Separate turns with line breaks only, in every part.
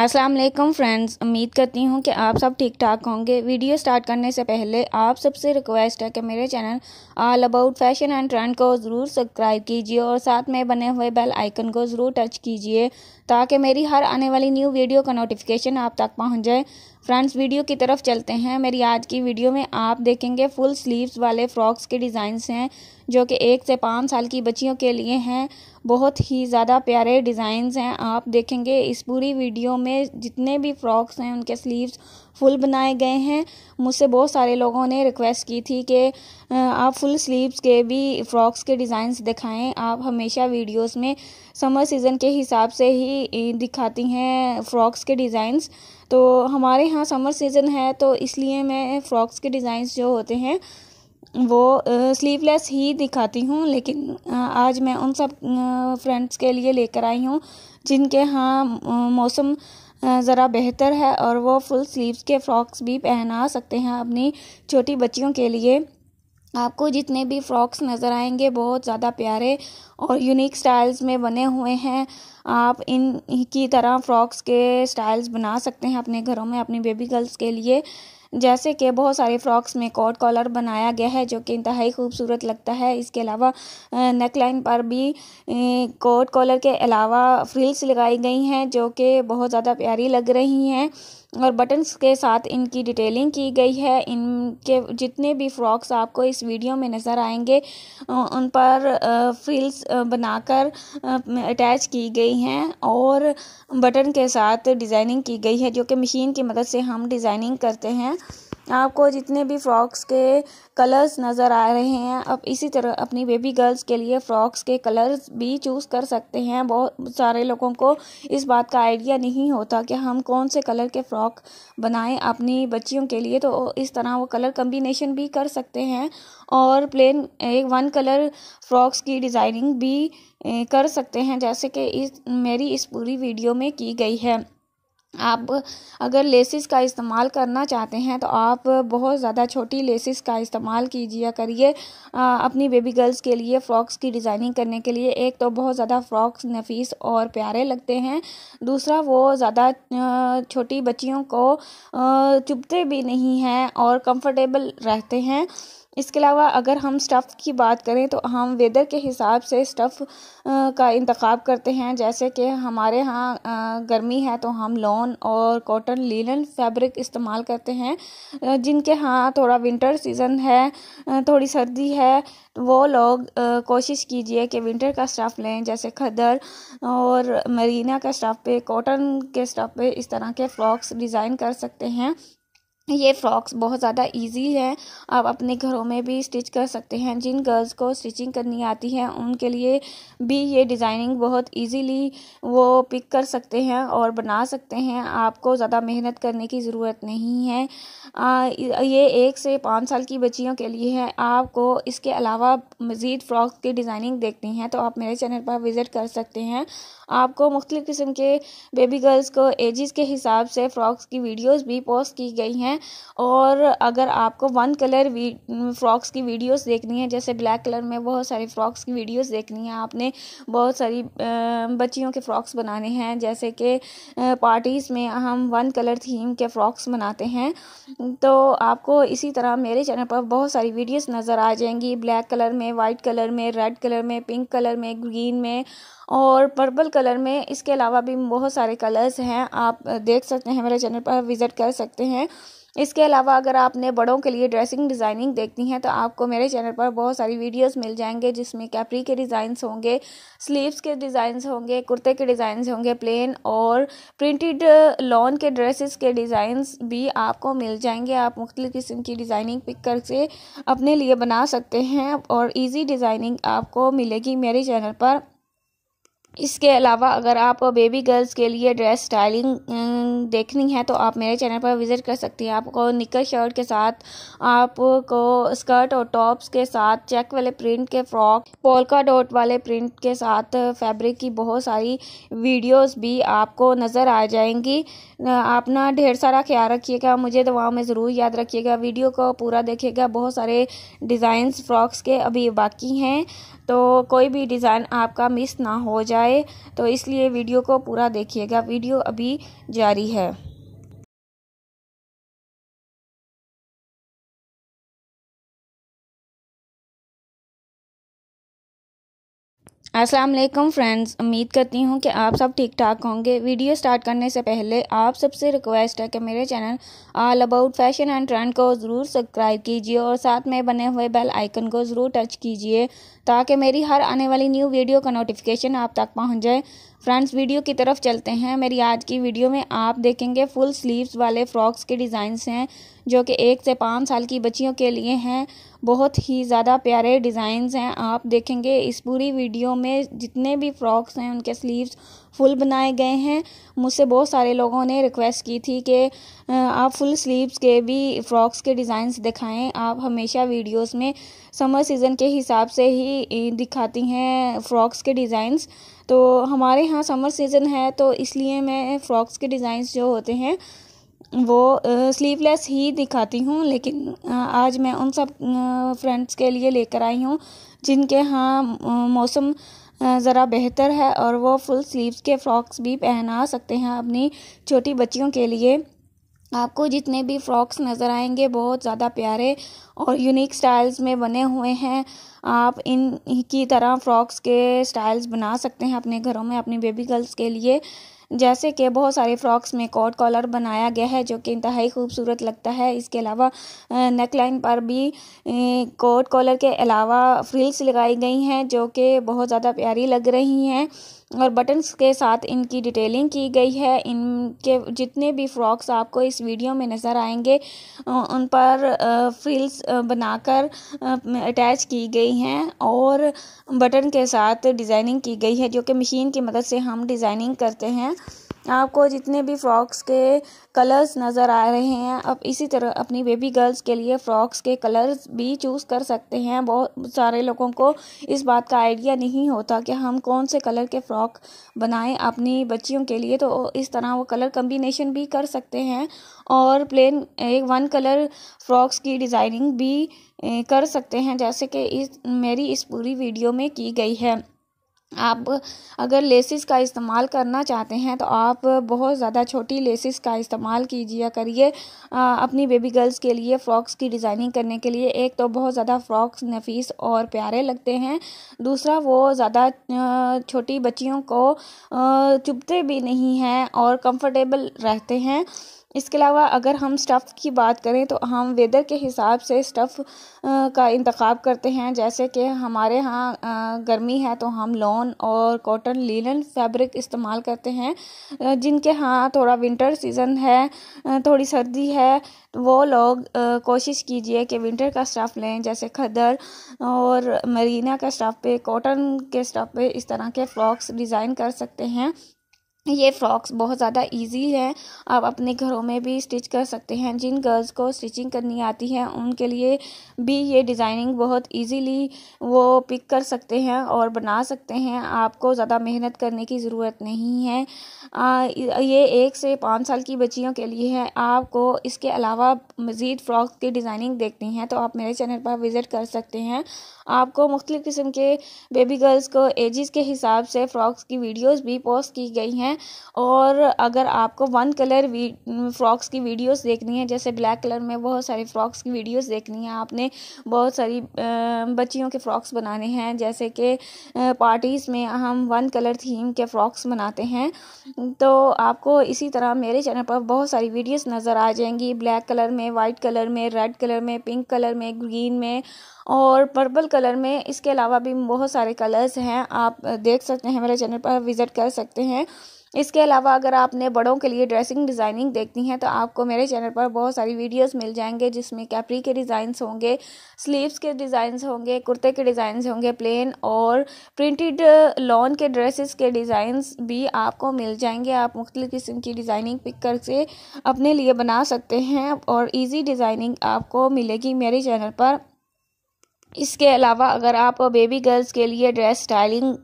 अस्सलाम वालेकुम फ्रेंड्स उम्मीद करती हूँ कि आप सब ठीक ठाक होंगे वीडियो स्टार्ट करने से पहले आप सबसे रिक्वेस्ट है कि मेरे channel all about fashion and trend को ज़रूर सब्सक्राइब कीजिए और साथ में बने हुए बेल आइकन को ज़रूर टच कीजिए ताकि मेरी हर आने वाली न्यू वीडियो का नोटिफिकेशन आप तक पहुँच जाए फ्रेंड्स वीडियो की तरफ चलते हैं मेरी आज की वीडियो में आप देखेंगे फुल स्लीव्स वाले फ़्रॉक्स के डिज़ाइंस हैं जो कि एक से पाँच साल की बच्चियों के लिए हैं बहुत ही ज़्यादा प्यारे डिज़ाइंस हैं आप देखेंगे इस पूरी वीडियो में जितने भी फ़्रॉक्स हैं उनके स्लीव्स फुल बनाए गए हैं मुझसे बहुत सारे लोगों ने रिक्वेस्ट की थी कि आप फुल स्लीव्स के भी फ़्रॉक्स के डिज़ाइंस दिखाएं आप हमेशा वीडियोस में समर सीज़न के हिसाब से ही दिखाती हैं फ़्रॉक्स के डिज़ाइंस तो हमारे यहाँ समर सीज़न है तो इसलिए मैं फ़्रॉक्स के डिज़ाइंस जो होते हैं वो स्लीवलेस ही दिखाती हूँ लेकिन आज मैं उन सब फ्रेंड्स के लिए लेकर आई हूँ जिनके यहाँ मौसम ज़रा बेहतर है और वो फुल स्लीव्स के फ्रॉक्स भी पहना सकते हैं अपनी छोटी बच्चियों के लिए आपको जितने भी फ्रॉक्स नज़र आएंगे बहुत ज़्यादा प्यारे और यूनिक स्टाइल्स में बने हुए हैं आप इन की तरह फ्रॉक्स के स्टाइल्स बना सकते हैं अपने घरों में अपनी बेबी गर्ल्स के लिए जैसे कि बहुत सारे फ्रॉक्स में कॉट कॉलर बनाया गया है जो कि इंतहाई खूबसूरत लगता है इसके अलावा नेक लाइन पर भी कॉट कॉलर के अलावा फ्रिल्स लगाई गई हैं जो कि बहुत ज़्यादा प्यारी लग रही हैं और बटन्स के साथ इनकी डिटेलिंग की गई है इनके जितने भी फ्रॉक्स आपको इस वीडियो में नज़र आएंगे उन पर फ्रिल्स बनाकर अटैच की गई हैं और बटन के साथ डिज़ाइनिंग की गई है जो कि मशीन की मदद से हम डिज़ाइनिंग करते हैं आपको जितने भी फ्रॉक्स के कलर्स नज़र आ रहे हैं आप इसी तरह अपनी बेबी गर्ल्स के लिए फ्रॉक्स के कलर्स भी चूज़ कर सकते हैं बहुत सारे लोगों को इस बात का आइडिया नहीं होता कि हम कौन से कलर के फ़्रॉक बनाएं अपनी बच्चियों के लिए तो इस तरह वो कलर कम्बिनेशन भी कर सकते हैं और प्लेन एक वन कलर फ्रॉक्स की डिज़ाइनिंग भी कर सकते हैं जैसे कि इस मेरी इस पूरी वीडियो में की गई है आप अगर लेसिस का इस्तेमाल करना चाहते हैं तो आप बहुत ज़्यादा छोटी लेसिस का इस्तेमाल कीजिए करिए अपनी बेबी गर्ल्स के लिए फ़्रॉक्स की डिज़ाइनिंग करने के लिए एक तो बहुत ज़्यादा फ़्रॉक्स नफीस और प्यारे लगते हैं दूसरा वो ज़्यादा छोटी बच्चियों को चुभते भी नहीं हैं और कंफर्टेबल रहते हैं इसके अलावा अगर हम स्टफ़ की बात करें तो हम वेदर के हिसाब से स्टफ़ का इंतखब करते हैं जैसे कि हमारे यहाँ गर्मी है तो हम लॉन और कॉटन लीलन फैब्रिक इस्तेमाल करते हैं जिनके यहाँ थोड़ा विंटर सीज़न है थोड़ी सर्दी है वो लोग कोशिश कीजिए कि विंटर का स्टफ़ लें जैसे खदर और मरीना का स्टफ़ पे कॉटन के स्टफ़ पे इस तरह के फ्रॉक्स डिज़ाइन कर सकते हैं ये फ्रॉक्स बहुत ज़्यादा इजी हैं आप अपने घरों में भी स्टिच कर सकते हैं जिन गर्ल्स को स्टिचिंग करनी आती है उनके लिए भी ये डिज़ाइनिंग बहुत इजीली वो पिक कर सकते हैं और बना सकते हैं आपको ज़्यादा मेहनत करने की ज़रूरत नहीं है आ, ये एक से पाँच साल की बच्चियों के लिए है आपको इसके अलावा मज़ीद फ्रॉक्स की डिज़ाइनिंग देखनी है तो आप मेरे चैनल पर विज़िट कर सकते हैं आपको मुख्तलिफ़ किस्म के बेबी गर्ल्स को एजिस के हिसाब से फ़्रॉक्स की वीडियोज़ भी पोस्ट की गई हैं हैं और अगर आपको वन कलर फ्रॉक्स की वीडियोस देखनी है जैसे ब्लैक कलर में बहुत सारी फ्रॉक्स की वीडियोस देखनी है आपने बहुत सारी बच्चियों के फ्रॉक्स बनाने हैं जैसे कि पार्टीज़ में हम वन कलर थीम के फ्रॉक्स बनाते हैं तो आपको इसी तरह मेरे चैनल पर बहुत सारी वीडियोस नज़र आ जाएंगी ब्लैक कलर में वाइट कलर में रेड कलर में पिंक कलर में ग्रीन में और पर्पल कलर में इसके अलावा भी बहुत सारे कलर्स हैं आप देख सकते हैं मेरे चैनल पर विज़िट कर सकते हैं इसके अलावा अगर आपने बड़ों के लिए ड्रेसिंग डिज़ाइनिंग देखनी है तो आपको मेरे चैनल पर बहुत सारी वीडियोस मिल जाएंगे जिसमें कैपरी के डिज़ाइंस होंगे स्लीव्स के डिज़ाइंस होंगे कुर्ते के डिज़ाइंस होंगे प्लेन और प्रिंटेड लॉन के ड्रेसेस के डिज़ाइंस भी आपको मिल जाएंगे आप मुख्तु किस्म की डिज़ाइनिंग पिक करके अपने लिए बना सकते हैं और ईजी डिज़ाइनिंग आपको मिलेगी मेरे चैनल पर इसके अलावा अगर आप बेबी गर्ल्स के लिए ड्रेस स्टाइलिंग देखनी है तो आप मेरे चैनल पर विज़िट कर सकती हैं आपको निकर शर्ट के साथ आपको स्कर्ट और टॉप्स के साथ चेक वाले प्रिंट के फ्रॉक पोलका डॉट वाले प्रिंट के साथ फैब्रिक की बहुत सारी वीडियोस भी आपको नज़र आ जाएंगी अपना ढेर सारा ख्याल रखिएगा मुझे दवाओं में ज़रूर याद रखिएगा वीडियो को पूरा देखिएगा बहुत सारे डिज़ाइंस फ्रॉक्स के अभी बाकी हैं तो कोई भी डिज़ाइन आपका मिस ना हो जाए तो इसलिए वीडियो को पूरा देखिएगा वीडियो अभी जारी है अस्सलाम वालेकुम फ्रेंड्स उम्मीद करती हूँ कि आप सब ठीक ठाक होंगे वीडियो स्टार्ट करने से पहले आप सबसे रिक्वेस्ट है कि मेरे channel all about fashion and trend को ज़रूर सब्सक्राइब कीजिए और साथ में बने हुए बेल आइकन को ज़रूर टच कीजिए ताकि मेरी हर आने वाली न्यू वीडियो का नोटिफिकेशन आप तक पहुँच जाए फ्रेंड्स वीडियो की तरफ चलते हैं मेरी आज की वीडियो में आप देखेंगे फुल स्लीव्स वाले फ़्रॉक्स के डिज़ाइंस हैं जो कि एक से पाँच साल की बच्चियों के लिए हैं बहुत ही ज़्यादा प्यारे डिज़ाइंस हैं आप देखेंगे इस पूरी वीडियो में जितने भी फ़्रॉक्स हैं उनके स्लीव्स फुल बनाए गए हैं मुझसे बहुत सारे लोगों ने रिक्वेस्ट की थी कि आप फुल स्लीव्स के भी फ़्रॉक्स के डिज़ाइंस दिखाएं आप हमेशा वीडियोस में समर सीज़न के हिसाब से ही दिखाती हैं फ़्रॉक्स के डिज़ाइंस तो हमारे यहाँ समर सीज़न है तो इसलिए मैं फ़्रॉक्स के डिज़ाइंस जो होते हैं वो स्लीवलेस ही दिखाती हूँ लेकिन आज मैं उन सब फ्रेंड्स के लिए लेकर आई हूँ जिनके यहाँ मौसम ज़रा बेहतर है और वो फुल स्लीव्स के फ्रॉक्स भी पहना सकते हैं अपनी छोटी बच्चियों के लिए आपको जितने भी फ्रॉक्स नज़र आएंगे बहुत ज़्यादा प्यारे और यूनिक स्टाइल्स में बने हुए हैं आप इन की तरह फ्रॉक्स के स्टाइल्स बना सकते हैं अपने घरों में अपनी बेबी गर्ल्स के लिए जैसे कि बहुत सारे फ्रॉक्स में कॉट कॉलर बनाया गया है जो कि इंतहाई खूबसूरत लगता है इसके अलावा नेकलाइन पर भी कोट कॉलर के अलावा फ्रिल्स लगाई गई हैं जो कि बहुत ज़्यादा प्यारी लग रही हैं और बटन्स के साथ इनकी डिटेलिंग की गई है इनके जितने भी फ्रॉक्स आपको इस वीडियो में नज़र आएंगे उन पर फ्रिल्स बनाकर अटैच की गई हैं और बटन के साथ डिज़ाइनिंग की गई है जो कि मशीन की मदद से हम डिज़ाइनिंग करते हैं आपको जितने भी फ्रॉक्स के कलर्स नज़र आ रहे हैं आप इसी तरह अपनी बेबी गर्ल्स के लिए फ्रॉक्स के कलर्स भी चूज़ कर सकते हैं बहुत सारे लोगों को इस बात का आइडिया नहीं होता कि हम कौन से कलर के फ़्रॉक बनाएं अपनी बच्चियों के लिए तो इस तरह वो कलर कम्बिनेशन भी कर सकते हैं और प्लेन एक वन कलर फ्रॉक्स की डिज़ाइनिंग भी कर सकते हैं जैसे कि इस मेरी इस पूरी वीडियो में की गई है आप अगर लेसिस का इस्तेमाल करना चाहते हैं तो आप बहुत ज़्यादा छोटी लेसिस का इस्तेमाल कीजिए करिए अपनी बेबी गर्ल्स के लिए फ़्रॉक्स की डिज़ाइनिंग करने के लिए एक तो बहुत ज़्यादा फ़्रॉक्स नफीस और प्यारे लगते हैं दूसरा वो ज़्यादा छोटी बच्चियों को चुभते भी नहीं हैं और कंफर्टेबल रहते हैं इसके अलावा अगर हम स्टफ़ की बात करें तो हम वेदर के हिसाब से स्टफ़ का इंतखब करते हैं जैसे कि हमारे यहाँ गर्मी है तो हम लॉन और कॉटन लिनन फैब्रिक इस्तेमाल करते हैं जिनके यहाँ थोड़ा विंटर सीज़न है थोड़ी सर्दी है वो लोग कोशिश कीजिए कि विंटर का स्टफ़ लें जैसे खदर और मरीना का स्टफ़ पे कॉटन के स्टफ़ पे इस तरह के फ्रॉक्स डिज़ाइन कर सकते हैं ये फ्रॉक्स बहुत ज़्यादा इजी हैं आप अपने घरों में भी स्टिच कर सकते हैं जिन गर्ल्स को स्टिचिंग करनी आती है उनके लिए भी ये डिज़ाइनिंग बहुत इजीली वो पिक कर सकते हैं और बना सकते हैं आपको ज़्यादा मेहनत करने की ज़रूरत नहीं है आ, ये एक से पाँच साल की बच्चियों के लिए है आपको इसके अलावा मज़ीद फ़्रॉक्स की डिज़ाइनिंग देखनी है तो आप मेरे चैनल पर विज़िट कर सकते हैं आपको मुख्तु किस्म के बेबी गर्ल्स को एजिस के हिसाब से फ़्रॉक्स की वीडियोज़ भी पोस्ट की गई हैं हैं और अगर आपको वन कलर फ्रॉक्स की वीडियोस देखनी है जैसे ब्लैक कलर में बहुत सारी फ्रॉक्स की वीडियोस देखनी है आपने बहुत सारी बच्चियों के फ्रॉक्स बनाने हैं जैसे कि पार्टीज़ में हम वन कलर थीम के फ्रॉक्स बनाते हैं तो आपको इसी तरह मेरे चैनल पर बहुत सारी वीडियोस नज़र आ जाएंगी ब्लैक कलर में वाइट कलर में रेड कलर में पिंक कलर में ग्रीन में और पर्पल कलर में इसके अलावा भी बहुत सारे कलर्स हैं आप देख सकते हैं मेरे चैनल पर विज़िट कर सकते हैं इसके अलावा अगर आपने बड़ों के लिए ड्रेसिंग डिज़ाइनिंग देखनी है तो आपको मेरे चैनल पर बहुत सारी वीडियोस मिल जाएंगे जिसमें कैपरी के डिज़ाइंस होंगे स्लीव्स के डिज़ाइंस होंगे कुर्ते के डिज़ाइंस होंगे प्लेन और प्रिंटेड लॉन के ड्रेसेस के डिज़ाइंस भी आपको मिल जाएंगे आप मुख्तलि किस्म की डिज़ाइनिंग पिक कर से अपने लिए बना सकते हैं और ईजी डिज़ाइनिंग आपको मिलेगी मेरे चैनल पर इसके अलावा अगर आप बेबी गर्ल्स के लिए ड्रेस स्टाइलिंग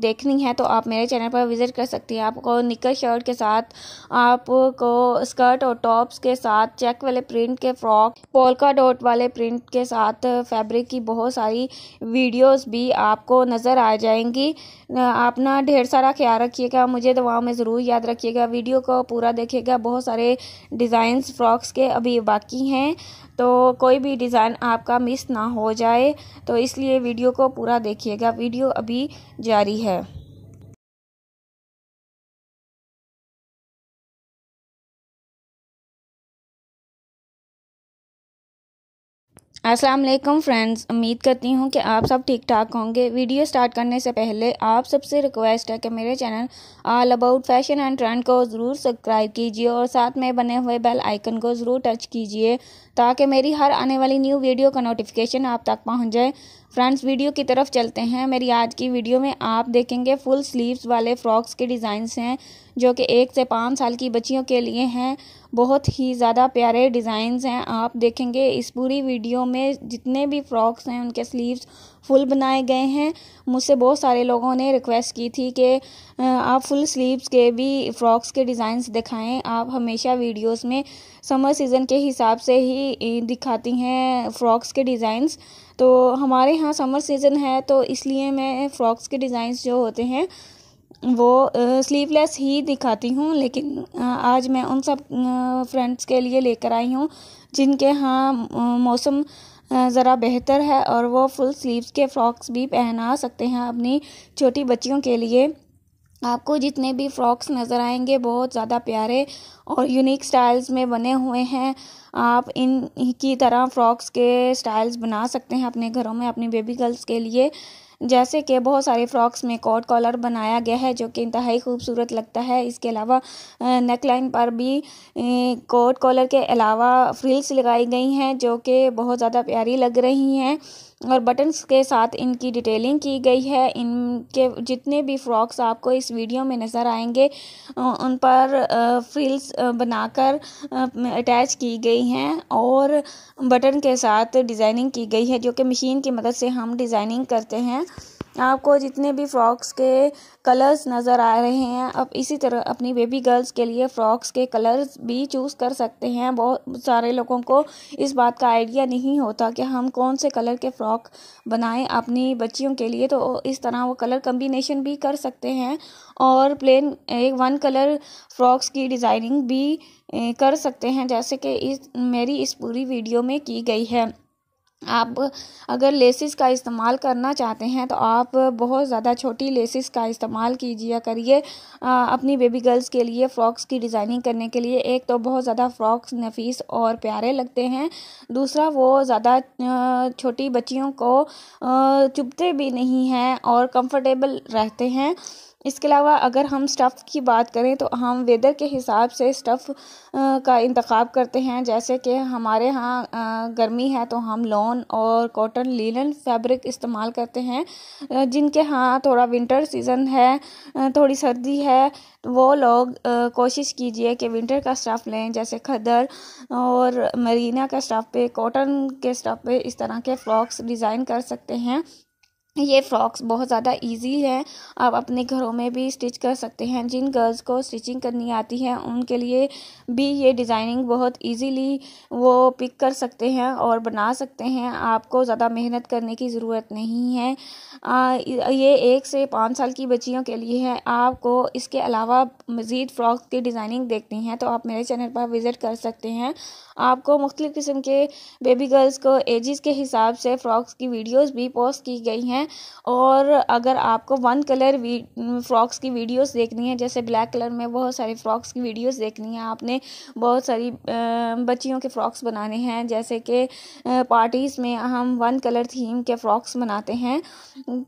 देखनी है तो आप मेरे चैनल पर विज़िट कर सकती हैं आपको निकर शर्ट के साथ आपको स्कर्ट और टॉप्स के साथ चेक वाले प्रिंट के फ्रॉक पोलका डॉट वाले प्रिंट के साथ फैब्रिक की बहुत सारी वीडियोस भी आपको नज़र आ जाएंगी आप ना ढेर सारा ख्याल रखिएगा मुझे दवाओं में ज़रूर याद रखिएगा वीडियो को पूरा देखिएगा बहुत सारे डिज़ाइंस फ्रॉक्स के अभी बाकी हैं तो कोई भी डिज़ाइन आपका मिस ना हो जाए तो इसलिए वीडियो को पूरा देखिएगा वीडियो अभी जारी है अस्सलाम वालेकुम फ्रेंड्स उम्मीद करती हूँ कि आप सब ठीक ठाक होंगे वीडियो स्टार्ट करने से पहले आप सबसे रिक्वेस्ट है कि मेरे channel all about fashion and trend को ज़रूर सब्सक्राइब कीजिए और साथ में बने हुए बेल आइकन को ज़रूर टच कीजिए ताकि मेरी हर आने वाली न्यू वीडियो का नोटिफिकेशन आप तक पहुँच जाए फ्रेंड्स वीडियो की तरफ चलते हैं मेरी आज की वीडियो में आप देखेंगे फुल स्लीव्स वाले फ़्रॉक्स के डिज़ाइंस हैं जो कि एक से पाँच साल की बच्चियों के लिए हैं बहुत ही ज़्यादा प्यारे डिज़ाइंस हैं आप देखेंगे इस पूरी वीडियो में जितने भी फ़्रॉक्स हैं उनके स्लीव्स फुल बनाए गए हैं मुझसे बहुत सारे लोगों ने रिक्वेस्ट की थी कि आप फुल स्लीव्स के भी फ़्रॉक्स के डिज़ाइंस दिखाएं आप हमेशा वीडियोज़ में समर सीज़न के हिसाब से ही दिखाती हैं फ़्रॉक्स के डिज़ाइंस तो हमारे यहाँ समर सीज़न है तो इसलिए मैं फ़्रॉक्स के डिज़ाइंस जो होते हैं वो स्लीवलेस ही दिखाती हूँ लेकिन आज मैं उन सब फ्रेंड्स के लिए लेकर आई हूँ जिनके यहाँ मौसम ज़रा बेहतर है और वो फुल स्लीव्स के फ़्रॉक्स भी पहना सकते हैं अपनी छोटी बच्चियों के लिए आपको जितने भी फ्रॉक्स नज़र आएंगे बहुत ज़्यादा प्यारे और यूनिक स्टाइल्स में बने हुए हैं आप इन की तरह फ्रॉक्स के स्टाइल्स बना सकते हैं अपने घरों में अपनी बेबी गर्ल्स के लिए जैसे कि बहुत सारे फ्रॉक्स में कोट कॉलर बनाया गया है जो कि इंतहाई खूबसूरत लगता है इसके अलावा नेकलाइन पर भी कोट कॉलर के अलावा फ्रिल्स लगाई गई हैं जो कि बहुत ज़्यादा प्यारी लग रही हैं और बटन्स के साथ इनकी डिटेलिंग की गई है इनके जितने भी फ्रॉक्स आपको इस वीडियो में नज़र आएंगे उन पर फ्रिल्स बनाकर अटैच की गई हैं और बटन के साथ डिज़ाइनिंग की गई है जो कि मशीन की मदद से हम डिज़ाइनिंग करते हैं आपको जितने भी फ्रॉक्स के कलर्स नज़र आ रहे हैं आप इसी तरह अपनी बेबी गर्ल्स के लिए फ्रॉक्स के कलर्स भी चूज़ कर सकते हैं बहुत सारे लोगों को इस बात का आइडिया नहीं होता कि हम कौन से कलर के फ़्रॉक बनाएं अपनी बच्चियों के लिए तो इस तरह वो कलर कम्बिनेशन भी कर सकते हैं और प्लेन एक वन कलर फ्रॉक्स की डिज़ाइनिंग भी कर सकते हैं जैसे कि इस मेरी इस पूरी वीडियो में की गई है आप अगर लेसिस का इस्तेमाल करना चाहते हैं तो आप बहुत ज़्यादा छोटी लेसिस का इस्तेमाल कीजिए करिए अपनी बेबी गर्ल्स के लिए फ़्रॉक्स की डिज़ाइनिंग करने के लिए एक तो बहुत ज़्यादा फ़्रॉक्स नफीस और प्यारे लगते हैं दूसरा वो ज़्यादा छोटी बच्चियों को चुभते भी नहीं हैं और कंफर्टेबल रहते हैं इसके अलावा अगर हम स्टफ़ की बात करें तो हम वेदर के हिसाब से स्टफ़ का इंतखब करते हैं जैसे कि हमारे यहाँ गर्मी है तो हम लॉन और कॉटन लीलन फैब्रिक इस्तेमाल करते हैं जिनके यहाँ थोड़ा विंटर सीज़न है थोड़ी सर्दी है तो वो लोग कोशिश कीजिए कि विंटर का स्टफ़ लें जैसे खदर और मरीना का स्टफ़ पे कॉटन के स्टफ़ पे इस तरह के फ्रॉक्स डिज़ाइन कर सकते हैं ये फ्रॉक्स बहुत ज़्यादा इजी है आप अपने घरों में भी स्टिच कर सकते हैं जिन गर्ल्स को स्टिचिंग करनी आती है उनके लिए भी ये डिज़ाइनिंग बहुत इजीली वो पिक कर सकते हैं और बना सकते हैं आपको ज़्यादा मेहनत करने की ज़रूरत नहीं है आ, ये एक से पाँच साल की बच्चियों के लिए है आपको इसके अलावा मज़ीद फ़्रॉक्स की डिज़ाइनिंग देखनी है तो आप मेरे चैनल पर विज़िट कर सकते हैं आपको मुख्तु किस्म के बेबी गर्ल्स को एजिस के हिसाब से फ़्रॉक्स की वीडियोज़ भी पोस्ट की गई हैं हैं और अगर आपको वन कलर फ्रॉक्स की वीडियोस देखनी है जैसे ब्लैक कलर में बहुत सारी फ्रॉक्स की वीडियोस देखनी है आपने बहुत सारी बच्चियों के फ्रॉक्स बनाने हैं जैसे कि पार्टीज़ में हम वन कलर थीम के फ्रॉक्स बनाते हैं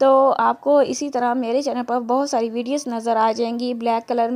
तो आपको इसी तरह मेरे चैनल पर बहुत सारी वीडियोज नज़र आ जाएंगी ब्लैक कलर